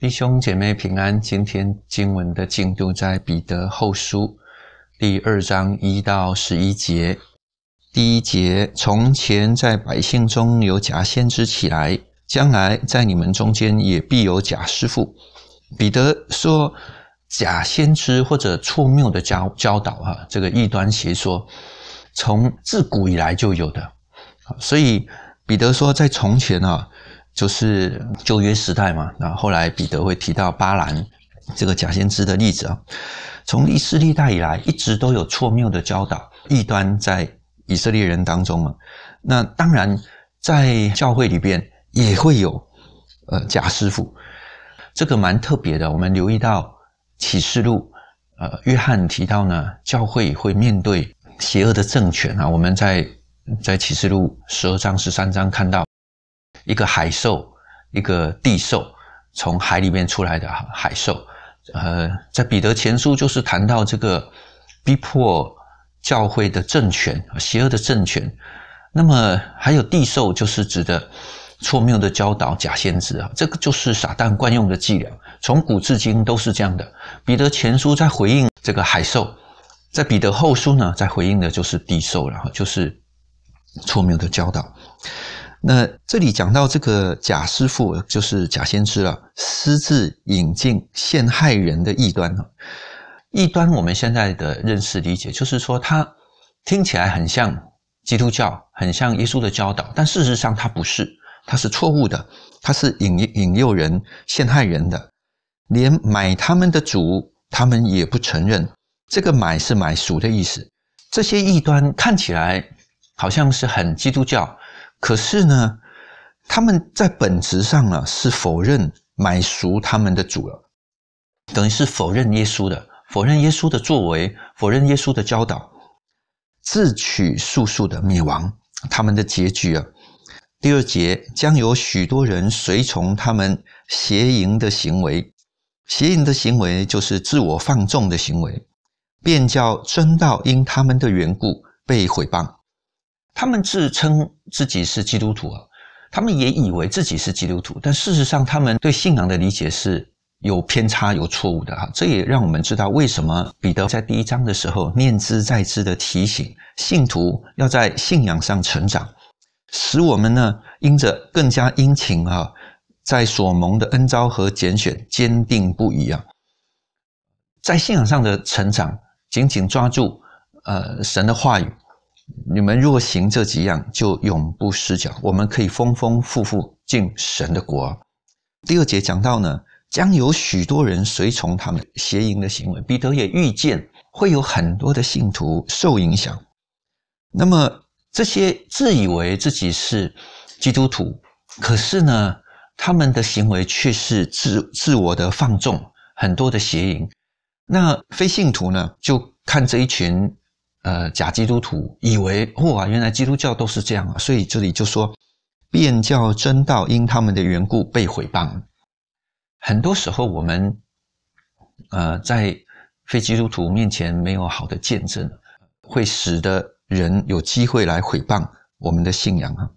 弟兄姐妹平安，今天经文的进度在彼得后书第二章一到十一节。第一节，从前在百姓中有假先知起来，将来在你们中间也必有假师傅。彼得说，假先知或者错谬的教教导啊，这个异端邪说，从自古以来就有的。所以彼得说，在从前啊。就是旧约时代嘛，那后来彼得会提到巴兰这个假先知的例子啊。从历史历代以来，一直都有错谬的教导异端在以色列人当中嘛。那当然，在教会里边也会有呃假师傅，这个蛮特别的。我们留意到启示录，呃，约翰提到呢，教会会面对邪恶的政权啊。我们在在启示录十二章十三章看到。一个海兽，一个地兽，从海里面出来的海兽。呃，在彼得前书就是谈到这个逼迫教会的政权，邪恶的政权。那么还有地兽，就是指的错谬的教导、假先知啊，这个就是撒旦惯用的伎俩，从古至今都是这样的。彼得前书在回应这个海兽，在彼得后书呢，在回应的就是地兽然后就是错谬的教导。那这里讲到这个假师傅，就是假先知了，私自引进陷害人的异端了。异端，我们现在的认识理解，就是说他听起来很像基督教，很像耶稣的教导，但事实上他不是，他是错误的，他是引引诱人、陷害人的。连买他们的主，他们也不承认。这个“买”是买赎的意思。这些异端看起来好像是很基督教。可是呢，他们在本质上啊是否认买赎他们的主了，等于是否认耶稣的，否认耶稣的作为，否认耶稣的教导，自取速速的灭亡。他们的结局啊，第二节将有许多人随从他们邪淫的行为，邪淫的行为就是自我放纵的行为，便叫真道因他们的缘故被毁谤。他们自称自己是基督徒啊，他们也以为自己是基督徒，但事实上，他们对信仰的理解是有偏差、有错误的啊。这也让我们知道，为什么彼得在第一章的时候念兹在兹的提醒信徒要在信仰上成长，使我们呢，因着更加殷勤啊，在所蒙的恩招和拣选坚定不移啊，在信仰上的成长，紧紧抓住呃神的话语。你们若行这几样，就永不失脚。我们可以丰丰富富进神的国。第二节讲到呢，将有许多人随从他们邪淫的行为。彼得也预见会有很多的信徒受影响。那么这些自以为自己是基督徒，可是呢，他们的行为却是自自我的放纵，很多的邪淫。那非信徒呢，就看这一群。呃，假基督徒以为，哇，原来基督教都是这样啊，所以这里就说，变教真道，因他们的缘故被毁谤。很多时候，我们呃在非基督徒面前没有好的见证，会使得人有机会来毁谤我们的信仰啊。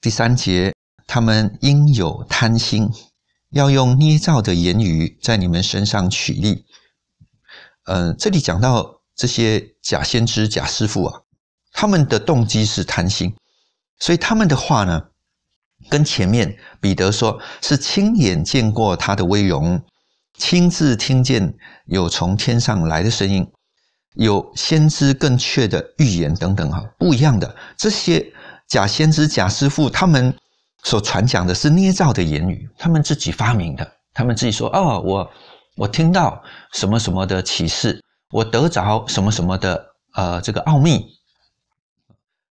第三节，他们应有贪心，要用捏造的言语在你们身上取利。嗯，这里讲到。这些假先知、假师傅啊，他们的动机是贪心，所以他们的话呢，跟前面彼得说是亲眼见过他的威容，亲自听见有从天上来的声音，有先知更确的预言等等哈，不一样的。这些假先知、假师傅他们所传讲的是捏造的言语，他们自己发明的，他们自己说：“哦，我我听到什么什么的启示。”我得着什么什么的，呃，这个奥秘，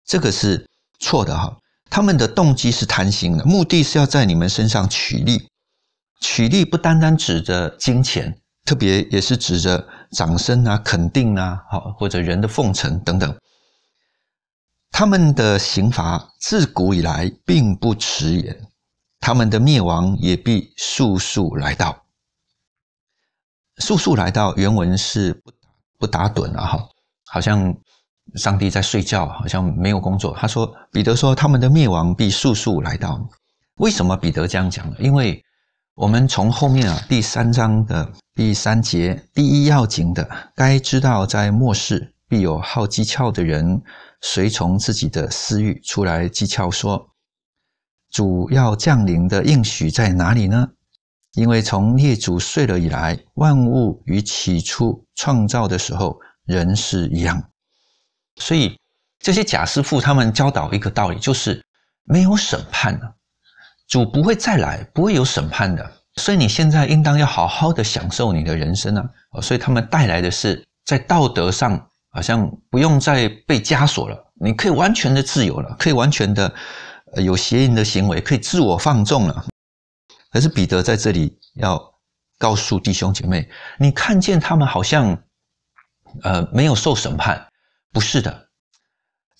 这个是错的哈。他们的动机是贪心的，目的是要在你们身上取利，取利不单单指着金钱，特别也是指着掌声啊、肯定啊，好或者人的奉承等等。他们的刑罚自古以来并不迟延，他们的灭亡也必速速来到。速速来到，原文是不。不打盹啊！哈，好像上帝在睡觉，好像没有工作。他说：“彼得说，他们的灭亡必速速来到。为什么彼得这样讲呢？因为我们从后面啊，第三章的第三节，第一要紧的，该知道在末世必有好机窍的人随从自己的私欲出来机窍说：主要降临的应许在哪里呢？”因为从列祖睡了以来，万物与起初创造的时候仍是一样，所以这些假师傅他们教导一个道理，就是没有审判了。主不会再来，不会有审判的。所以你现在应当要好好的享受你的人生啊！所以他们带来的是在道德上好像不用再被枷锁了，你可以完全的自由了，可以完全的有邪淫的行为，可以自我放纵了。可是彼得在这里要告诉弟兄姐妹，你看见他们好像，呃，没有受审判，不是的。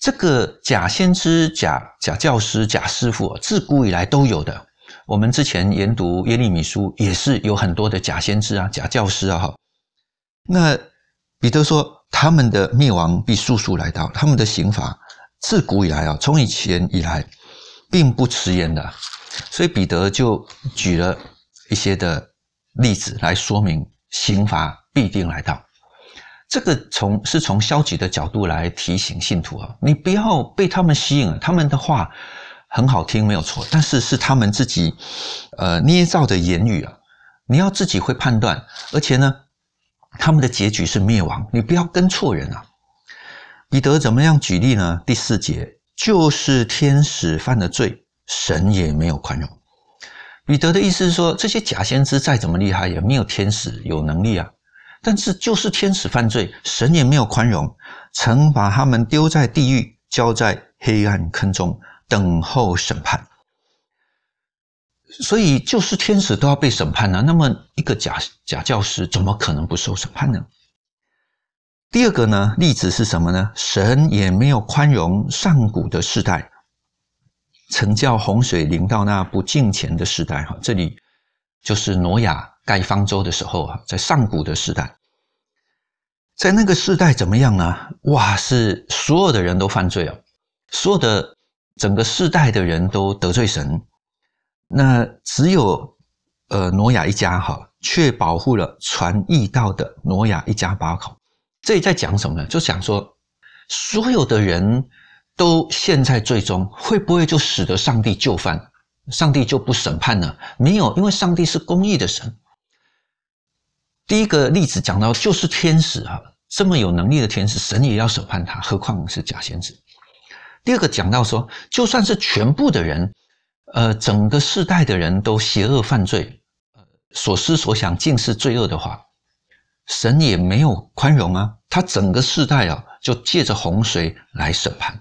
这个假先知、假假教师、假师傅，自古以来都有的。我们之前研读耶利米书，也是有很多的假先知啊、假教师啊。哈，那彼得说，他们的灭亡必速速来到，他们的刑罚自古以来啊，从以前以来。并不迟延的，所以彼得就举了一些的例子来说明刑罚必定来到。这个从是从消极的角度来提醒信徒啊，你不要被他们吸引了，他们的话很好听，没有错，但是是他们自己呃捏造的言语啊，你要自己会判断。而且呢，他们的结局是灭亡，你不要跟错人啊。彼得怎么样举例呢？第四节。就是天使犯的罪，神也没有宽容。彼得的意思是说，这些假先知再怎么厉害，也没有天使有能力啊。但是，就是天使犯罪，神也没有宽容，曾把他们丢在地狱，交在黑暗坑中，等候审判。所以，就是天使都要被审判了。那么，一个假假教师，怎么可能不受审判呢？第二个呢例子是什么呢？神也没有宽容上古的世代，曾叫洪水临到那不敬虔的时代。哈，这里就是挪亚盖方舟的时候啊，在上古的时代，在那个时代怎么样呢？哇，是所有的人都犯罪哦，所有的整个世代的人都得罪神。那只有呃挪亚一家哈，却保护了传异道的挪亚一家八口。这里在讲什么呢？就讲说，所有的人都陷在最终，会不会就使得上帝就范，上帝就不审判呢？没有，因为上帝是公义的神。第一个例子讲到，就是天使啊，这么有能力的天使，神也要审判他，何况是假先知。第二个讲到说，就算是全部的人，呃，整个世代的人都邪恶犯罪，所思所想尽是罪恶的话。神也没有宽容啊，他整个世代啊，就借着洪水来审判。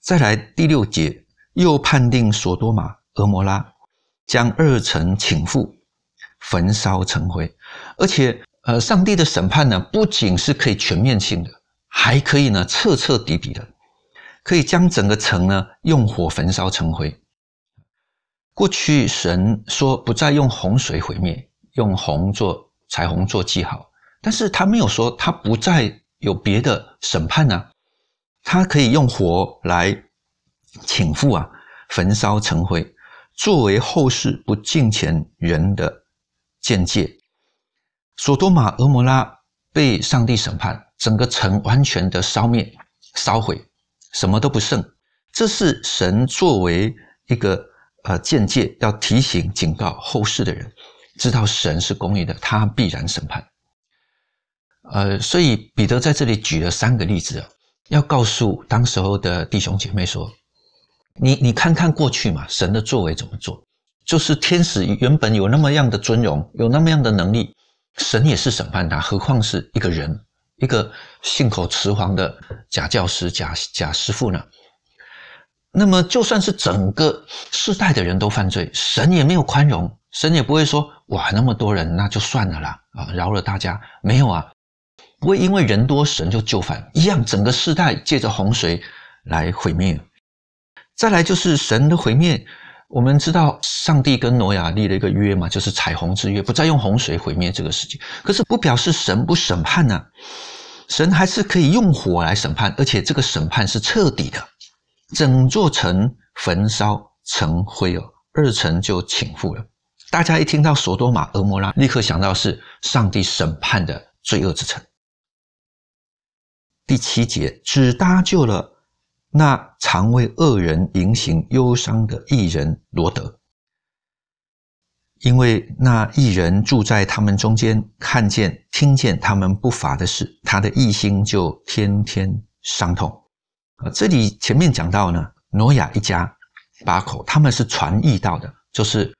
再来第六节，又判定索多玛、俄摩拉，将二城倾覆，焚烧成灰。而且，呃，上帝的审判呢，不仅是可以全面性的，还可以呢，彻彻底底的，可以将整个城呢，用火焚烧成灰。过去神说不再用洪水毁灭，用洪做彩虹做记号，但是他没有说他不再有别的审判呢，他可以用火来请父啊，焚烧成灰，作为后世不敬前人的见解。索多玛俄摩拉被上帝审判，整个城完全的烧灭、烧毁，什么都不剩。这是神作为一个呃见解，要提醒、警告后世的人。知道神是公义的，他必然审判。呃，所以彼得在这里举了三个例子要告诉当时候的弟兄姐妹说：“你你看看过去嘛，神的作为怎么做？就是天使原本有那么样的尊荣，有那么样的能力，神也是审判他，何况是一个人，一个信口雌黄的假教师、假假师傅呢？那么就算是整个世代的人都犯罪，神也没有宽容，神也不会说。”哇，那么多人，那就算了啦，啊，饶了大家没有啊？不会因为人多，神就就范一样，整个世代借着洪水来毁灭。再来就是神的毁灭，我们知道上帝跟挪亚立了一个约嘛，就是彩虹之约，不再用洪水毁灭这个世界。可是不表示神不审判呢，神还是可以用火来审判，而且这个审判是彻底的，整座城焚烧成灰哦，二城就倾覆了。大家一听到索多玛、俄摩拉，立刻想到是上帝审判的罪恶之城。第七节只搭救了那常为恶人言行忧伤的艺人罗德，因为那艺人住在他们中间，看见、听见他们不法的事，他的异心就天天伤痛。啊，这里前面讲到呢，挪亚一家、八口，他们是传异道的，就是。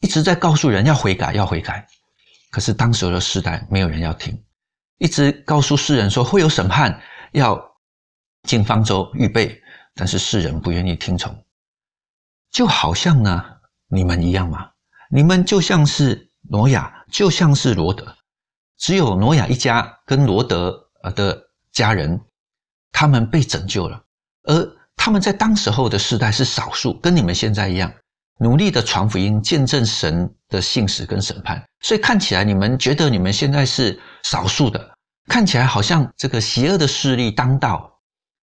一直在告诉人要悔改，要悔改。可是当时的世代没有人要听。一直告诉世人说会有审判，要进方舟预备，但是世人不愿意听从。就好像呢，你们一样嘛。你们就像是挪亚，就像是罗德，只有挪亚一家跟罗德呃的家人，他们被拯救了，而他们在当时候的时代是少数，跟你们现在一样。努力的传福音，见证神的信使跟审判。所以看起来，你们觉得你们现在是少数的，看起来好像这个邪恶的势力当道，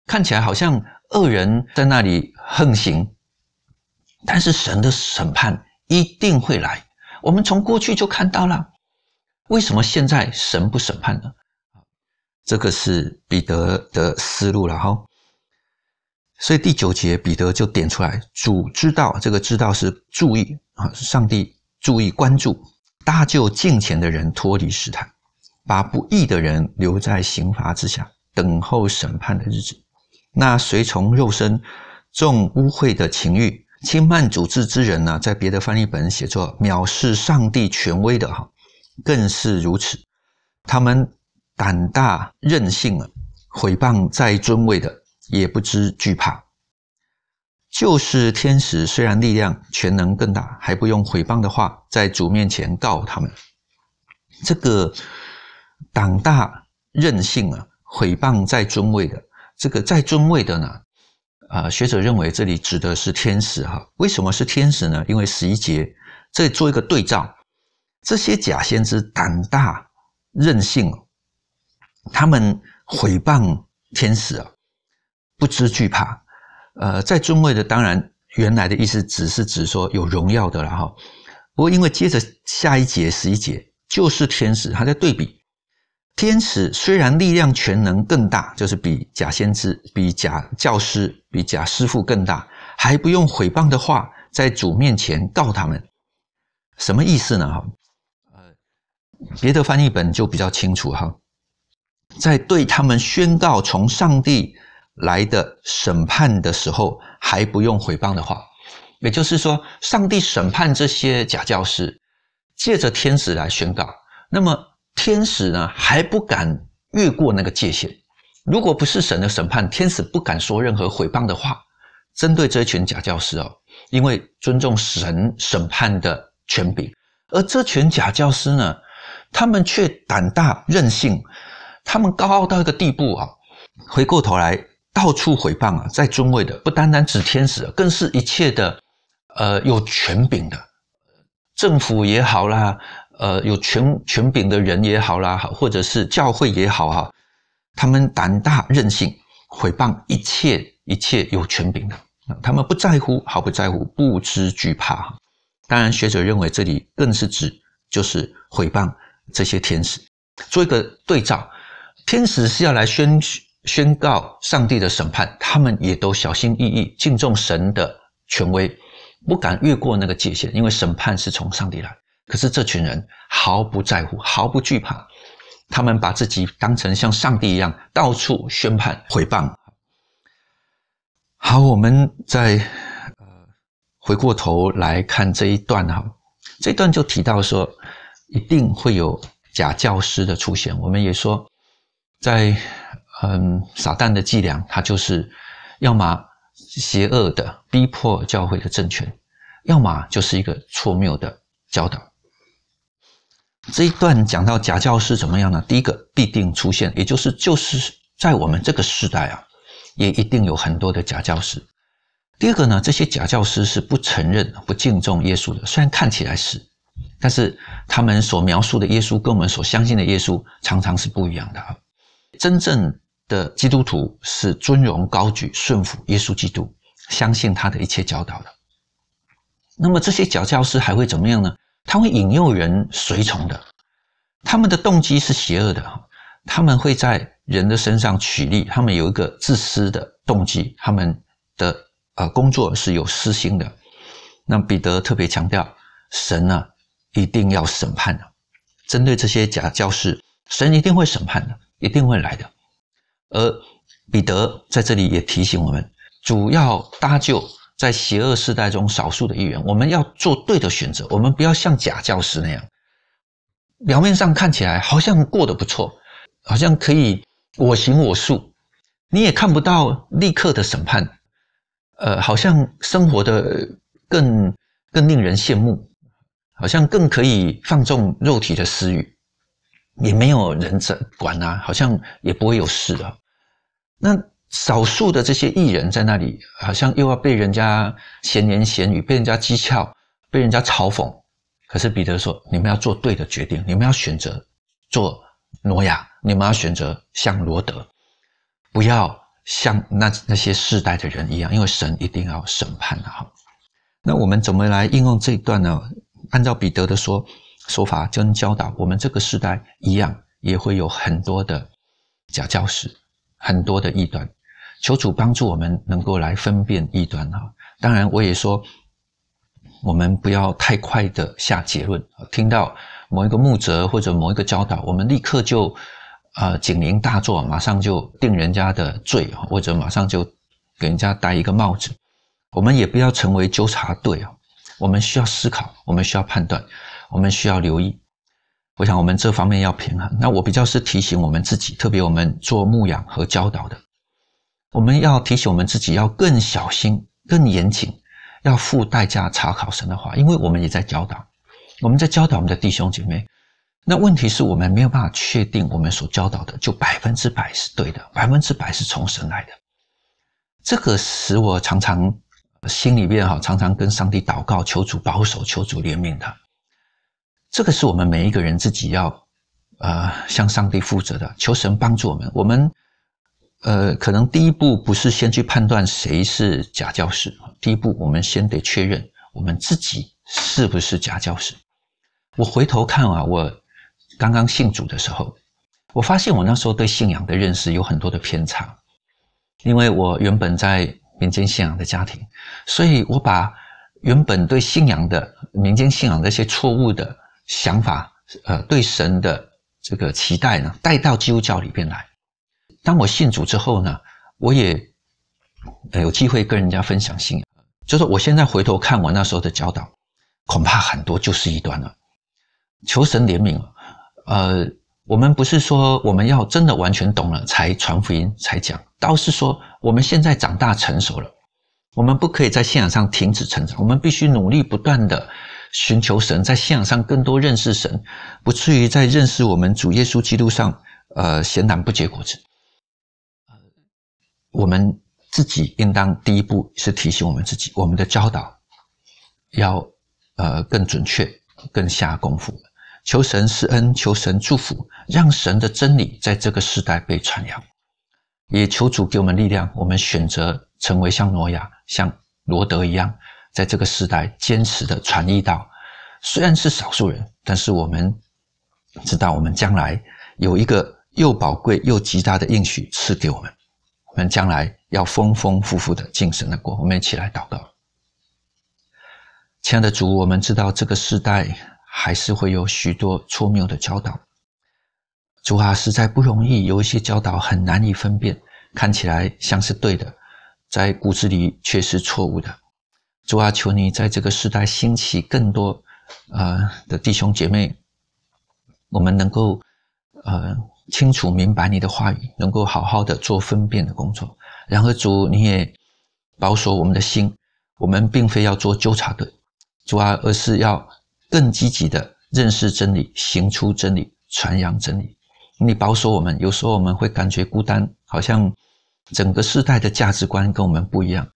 看起来好像恶人在那里横行。但是神的审判一定会来，我们从过去就看到了。为什么现在神不审判呢？这个是彼得的思路了哈。所以第九节，彼得就点出来，主知道这个知道是注意啊，是上帝注意关注，搭救近前的人脱离试探，把不义的人留在刑罚之下，等候审判的日子。那随从肉身、重污秽的情欲、轻慢主治之人呢？在别的翻译本写作藐视上帝权威的哈，更是如此。他们胆大任性啊，毁谤在尊位的。也不知惧怕，就是天使虽然力量、全能更大，还不用毁谤的话，在主面前告他们。这个胆大任性啊，毁谤在尊位的，这个在尊位的呢？啊，学者认为这里指的是天使哈？为什么是天使呢？因为十一节这里做一个对照，这些假先知胆大任性，他们毁谤天使啊。不知惧怕，呃，在尊位的当然原来的意思只是指说有荣耀的了哈。不过因为接着下一节十一节就是天使，他在对比天使虽然力量全能更大，就是比假先知、比假教师、比假师傅更大，还不用毁谤的话在主面前告他们，什么意思呢？哈，呃，别的翻译本就比较清楚哈，在对他们宣告从上帝。来的审判的时候还不用毁谤的话，也就是说，上帝审判这些假教师，借着天使来宣告。那么天使呢还不敢越过那个界限。如果不是神的审判，天使不敢说任何毁谤的话，针对这群假教师哦，因为尊重神审判的权柄。而这群假教师呢，他们却胆大任性，他们高傲到一个地步啊！回过头来。到处诽谤啊，在尊位的不单单指天使，更是一切的，呃，有权柄的政府也好啦，呃，有权权柄的人也好啦，或者是教会也好哈，他们胆大任性，诽谤一切一切有权柄的，他们不在乎，毫不在乎，不知惧怕当然，学者认为这里更是指就是诽谤这些天使。做一个对照，天使是要来宣。宣告上帝的审判，他们也都小心翼翼，敬重神的权威，不敢越过那个界限，因为审判是从上帝来。可是这群人毫不在乎，毫不惧怕，他们把自己当成像上帝一样，到处宣判毁谤。好，我们再呃回过头来看这一段哈，这段就提到说，一定会有假教师的出现。我们也说在。嗯，撒旦的伎俩，他就是要么邪恶的逼迫教会的政权，要么就是一个错谬的教导。这一段讲到假教师怎么样呢？第一个必定出现，也就是就是在我们这个时代啊，也一定有很多的假教师。第二个呢，这些假教师是不承认、不敬重耶稣的。虽然看起来是，但是他们所描述的耶稣跟我们所相信的耶稣常常是不一样的啊，真正。的基督徒是尊荣高举顺服耶稣基督，相信他的一切教导的。那么这些假教师还会怎么样呢？他会引诱人随从的，他们的动机是邪恶的。他们会在人的身上取利，他们有一个自私的动机，他们的呃工作是有私心的。那彼得特别强调，神呢一定要审判的，针对这些假教师，神一定会审判的，一定会来的。而彼得在这里也提醒我们：主要搭救在邪恶时代中少数的一员。我们要做对的选择，我们不要像假教师那样，表面上看起来好像过得不错，好像可以我行我素，你也看不到立刻的审判。呃，好像生活的更更令人羡慕，好像更可以放纵肉体的私欲，也没有人在管啊，好像也不会有事啊。那少数的这些艺人在那里，好像又要被人家闲言闲语、被人家讥诮、被人家嘲讽。可是彼得说：“你们要做对的决定，你们要选择做挪亚，你们要选择像罗德，不要像那那些世代的人一样，因为神一定要审判的哈。”那我们怎么来应用这一段呢？按照彼得的说说法跟教导，我们这个时代一样，也会有很多的假教师。很多的异端，求主帮助我们能够来分辨异端哈。当然，我也说，我们不要太快的下结论。听到某一个牧者或者某一个教导，我们立刻就呃警铃大作，马上就定人家的罪，或者马上就给人家戴一个帽子。我们也不要成为纠察队哦。我们需要思考，我们需要判断，我们需要留意。我想，我们这方面要平衡。那我比较是提醒我们自己，特别我们做牧养和教导的，我们要提醒我们自己要更小心、更严谨，要付代价查考神的话，因为我们也在教导，我们在教导我们的弟兄姐妹。那问题是，我们没有办法确定我们所教导的就百分之百是对的，百分之百是从神来的。这个使我常常心里面哈，常常跟上帝祷告，求主保守，求主怜悯他。这个是我们每一个人自己要，呃，向上帝负责的，求神帮助我们。我们，呃，可能第一步不是先去判断谁是假教师，第一步我们先得确认我们自己是不是假教师。我回头看啊，我刚刚信主的时候，我发现我那时候对信仰的认识有很多的偏差，因为我原本在民间信仰的家庭，所以我把原本对信仰的民间信仰那些错误的。想法，呃，对神的这个期待呢，带到基督教里边来。当我信主之后呢，我也有机会跟人家分享信仰。就是我现在回头看我那时候的教导，恐怕很多就是异端了，求神怜悯呃，我们不是说我们要真的完全懂了才传福音才讲，倒是说我们现在长大成熟了，我们不可以在信仰上停止成长，我们必须努力不断的。寻求神，在信仰上更多认识神，不至于在认识我们主耶稣基督上，呃，闲谈不结果子。我们自己应当第一步是提醒我们自己，我们的教导要呃更准确、更下功夫。求神施恩，求神祝福，让神的真理在这个时代被传扬。也求主给我们力量，我们选择成为像挪亚、像罗德一样。在这个时代，坚持的传译道，虽然是少数人，但是我们知道，我们将来有一个又宝贵又极大的应许赐给我们。我们将来要丰丰富富的进神的国。我们一起来祷告，亲爱的主，我们知道这个时代还是会有许多错谬的教导。主啊，实在不容易，有一些教导很难以分辨，看起来像是对的，在骨子里却是错误的。主啊，求你在这个时代兴起更多，呃的弟兄姐妹，我们能够呃清楚明白你的话语，能够好好的做分辨的工作。然后主，你也保守我们的心，我们并非要做纠察队，主啊，而是要更积极的认识真理、行出真理、传扬真理。你保守我们，有时候我们会感觉孤单，好像整个世代的价值观跟我们不一样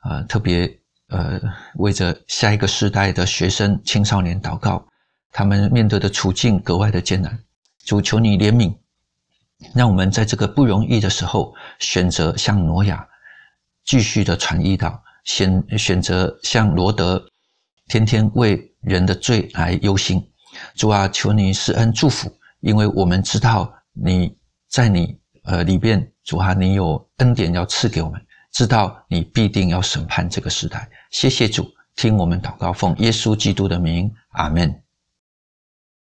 啊，特别。呃，为着下一个时代的学生、青少年祷告，他们面对的处境格外的艰难。主求你怜悯，让我们在这个不容易的时候，选择像挪亚继续的传译道，选选择像罗德，天天为人的罪来忧心。主啊，求你施恩祝福，因为我们知道你在你呃里边，主啊，你有恩典要赐给我们。知道你必定要审判这个时代。谢谢主，听我们祷告，奉耶稣基督的名，阿门。